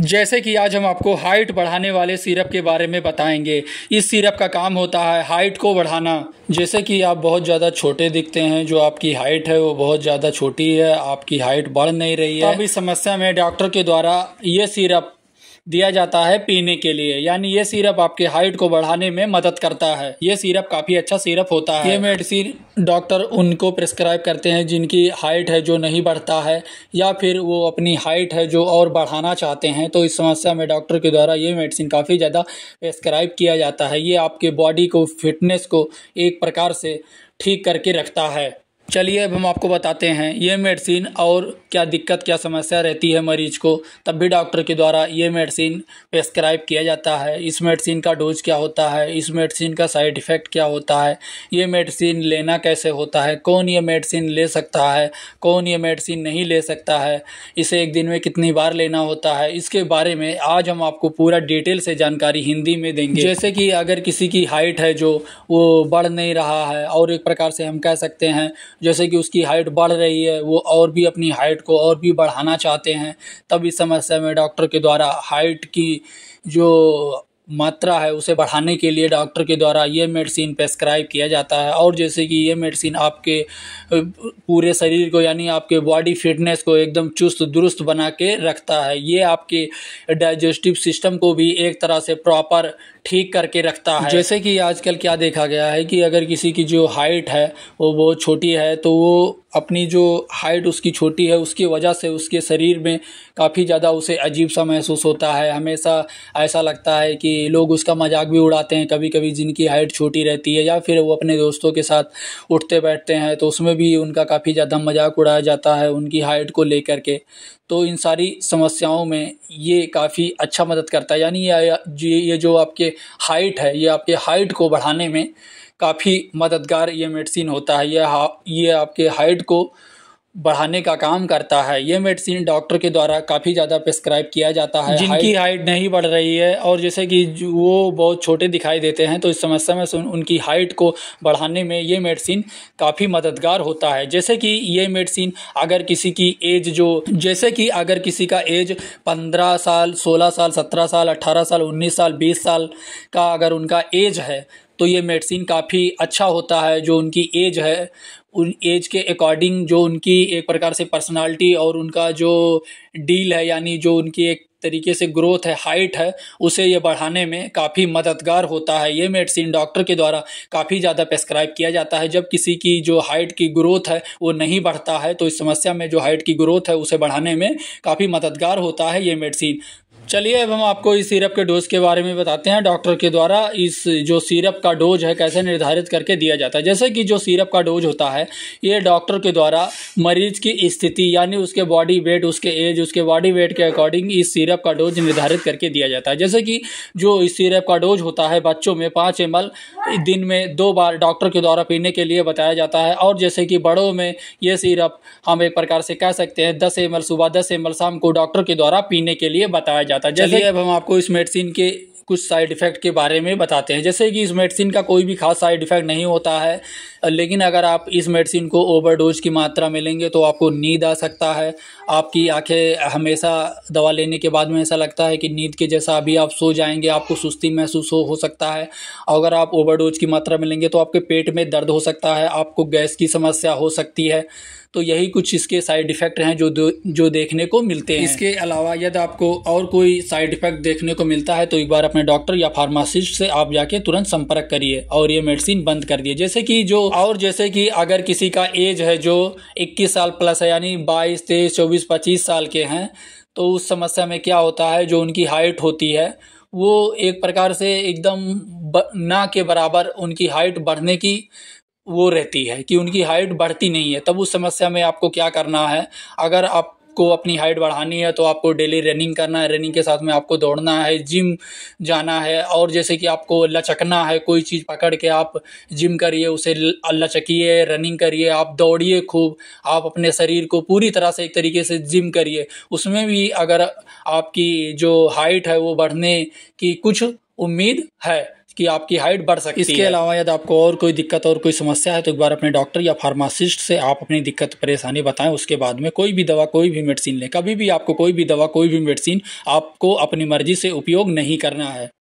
जैसे कि आज हम आपको हाइट बढ़ाने वाले सिरप के बारे में बताएंगे इस सिरप का काम होता है हाइट को बढ़ाना जैसे कि आप बहुत ज़्यादा छोटे दिखते हैं जो आपकी हाइट है वो बहुत ज़्यादा छोटी है आपकी हाइट बढ़ नहीं रही है अभी समस्या में डॉक्टर के द्वारा ये सिरप दिया जाता है पीने के लिए यानी ये सिरप आपके हाइट को बढ़ाने में मदद करता है ये सिरप काफी अच्छा सिरप होता है ये मेडिसिन डॉक्टर उनको प्रिस्क्राइब करते हैं जिनकी हाइट है जो नहीं बढ़ता है या फिर वो अपनी हाइट है जो और बढ़ाना चाहते हैं तो इस समस्या में डॉक्टर के द्वारा ये मेडिसिन काफ़ी ज़्यादा प्रिस्क्राइब किया जाता है ये आपके बॉडी को फिटनेस को एक प्रकार से ठीक करके रखता है चलिए अब हम आपको बताते हैं ये मेडिसिन और क्या दिक्कत क्या समस्या रहती है मरीज को तब भी डॉक्टर के द्वारा ये मेडिसिन प्रेस्क्राइब किया जाता है इस मेडिसिन का डोज क्या होता है इस मेडिसिन का साइड इफ़ेक्ट क्या होता है ये मेडिसिन लेना कैसे होता है कौन ये मेडिसिन ले सकता है कौन ये मेडिसिन नहीं ले सकता है इसे एक दिन में कितनी बार लेना होता है इसके बारे में आज हम आपको पूरा डिटेल से जानकारी हिंदी में देंगे जैसे कि अगर किसी की हाइट है जो वो बढ़ नहीं रहा है और एक प्रकार से हम कह सकते हैं जैसे कि उसकी हाइट बढ़ रही है वो और भी अपनी हाइट को और भी बढ़ाना चाहते हैं तब इस समस्या में डॉक्टर के द्वारा हाइट की जो मात्रा है उसे बढ़ाने के लिए डॉक्टर के द्वारा ये मेडिसिन प्रेस्क्राइब किया जाता है और जैसे कि ये मेडिसिन आपके पूरे शरीर को यानी आपके बॉडी फिटनेस को एकदम चुस्त दुरुस्त बना के रखता है ये आपके डाइजेस्टिव सिस्टम को भी एक तरह से प्रॉपर ठीक करके रखता है जैसे कि आजकल क्या देखा गया है कि अगर किसी की जो हाइट है वो बहुत छोटी है तो वो अपनी जो हाइट उसकी छोटी है उसकी वजह से उसके शरीर में काफ़ी ज़्यादा उसे अजीब सा महसूस होता है हमेशा ऐसा लगता है कि लोग उसका मजाक भी उड़ाते हैं कभी कभी जिनकी हाइट छोटी रहती है या फिर वो अपने दोस्तों के साथ उठते बैठते हैं तो उसमें भी उनका काफ़ी ज़्यादा मजाक उड़ाया जाता है उनकी हाइट को लेकर के तो इन सारी समस्याओं में ये काफ़ी अच्छा मदद करता है यानी ये ये जो आपके हाइट है ये आपके हाइट को बढ़ाने में काफ़ी मददगार ये मेडिसिन होता है यह ये आपके हाइट को बढ़ाने का काम करता है ये मेडिसिन डॉक्टर के द्वारा काफ़ी ज़्यादा प्रिस्क्राइब किया जाता है जिनकी हाइट नहीं बढ़ रही है और जैसे कि वो बहुत छोटे दिखाई देते हैं तो इस समस्या में उनकी हाइट को बढ़ाने में ये मेडिसिन काफ़ी मददगार होता है जैसे कि ये मेडिसिन अगर किसी की एज जो जैसे कि अगर किसी का एज पंद्रह साल सोलह साल सत्रह साल अट्ठारह साल उन्नीस साल बीस साल का अगर उनका एज है तो ये मेडिसिन काफ़ी अच्छा होता है जो उनकी एज है उन एज के अकॉर्डिंग जो उनकी एक प्रकार से पर्सनालिटी और उनका जो डील है यानी जो उनकी एक तरीके से ग्रोथ है हाइट है उसे ये बढ़ाने में काफ़ी मददगार होता है ये मेडिसिन डॉक्टर के द्वारा काफ़ी ज़्यादा प्रेस्क्राइब किया जाता है जब किसी की जो हाइट की ग्रोथ है वो नहीं बढ़ता है तो इस समस्या में जो हाइट की ग्रोथ है उसे बढ़ाने में काफ़ी मददगार होता है ये मेडिसिन चलिए अब हम आपको इस सिरप के डोज के बारे में बताते हैं डॉक्टर के द्वारा इस जो सिरप का डोज है कैसे निर्धारित करके दिया जाता है जैसे कि जो सिरप का डोज होता है ये डॉक्टर के द्वारा मरीज की स्थिति यानी उसके बॉडी वेट उसके एज उसके बॉडी वेट के अकॉर्डिंग इस सिरप का डोज निर्धारित करके दिया जाता है जैसे कि जो इस सिरप का डोज होता है बच्चों में पाँच एम दिन में दो बार डॉक्टर के द्वारा पीने के लिए बताया जाता है और जैसे कि बड़ों में ये सिरप हम एक प्रकार से कह सकते हैं दस एम सुबह दस एम शाम को डॉक्टर के द्वारा पीने के लिए बताया जाता है किया था चलिए अब हम आपको इस मेडिसिन के कुछ साइड इफ़ेक्ट के बारे में बताते हैं जैसे कि इस मेडिसिन का कोई भी खास साइड इफ़ेक्ट नहीं होता है लेकिन अगर आप इस मेडिसिन को ओवरडोज की मात्रा में लेंगे तो आपको नींद आ सकता है आपकी आंखें हमेशा दवा लेने के बाद में ऐसा लगता है कि नींद के जैसा अभी आप सो जाएंगे आपको सुस्ती महसूस हो, हो सकता है अगर आप ओवरडोज की मात्रा में लेंगे तो आपके पेट में दर्द हो सकता है आपको गैस की समस्या हो सकती है तो यही कुछ इसके साइड इफ़ेक्ट हैं जो जो देखने को मिलते हैं इसके अलावा यदि आपको और कोई साइड इफ़ेक्ट देखने को मिलता है तो एक बार अपने डॉक्टर या फार्मासिस्ट से आप जाके तुरंत संपर्क करिए और ये मेडिसिन बंद कर दिए जैसे कि जो और जैसे कि अगर किसी का एज है जो 21 साल प्लस है यानी 22 तेईस चौबीस पच्चीस साल के हैं तो उस समस्या में क्या होता है जो उनकी हाइट होती है वो एक प्रकार से एकदम ना के बराबर उनकी हाइट बढ़ने की वो रहती है कि उनकी हाइट बढ़ती नहीं है तब उस समस्या में आपको क्या करना है अगर आप आपको अपनी हाइट बढ़ानी है तो आपको डेली रनिंग करना है रनिंग के साथ में आपको दौड़ना है जिम जाना है और जैसे कि आपको लचकना है कोई चीज़ पकड़ के आप जिम करिए उसे लचकीिए रनिंग करिए आप दौड़िए खूब आप अपने शरीर को पूरी तरह से एक तरीके से जिम करिए उसमें भी अगर आपकी जो हाइट है वो बढ़ने की कुछ उम्मीद है कि आपकी हाइट बढ़ सकती इसके है इसके अलावा यदि आपको और कोई दिक्कत और कोई समस्या है तो एक बार अपने डॉक्टर या फार्मासिस्ट से आप अपनी दिक्कत परेशानी बताएं उसके बाद में कोई भी दवा कोई भी मेडिसिन लें कभी भी आपको कोई भी दवा कोई भी मेडिसिन आपको अपनी मर्जी से उपयोग नहीं करना है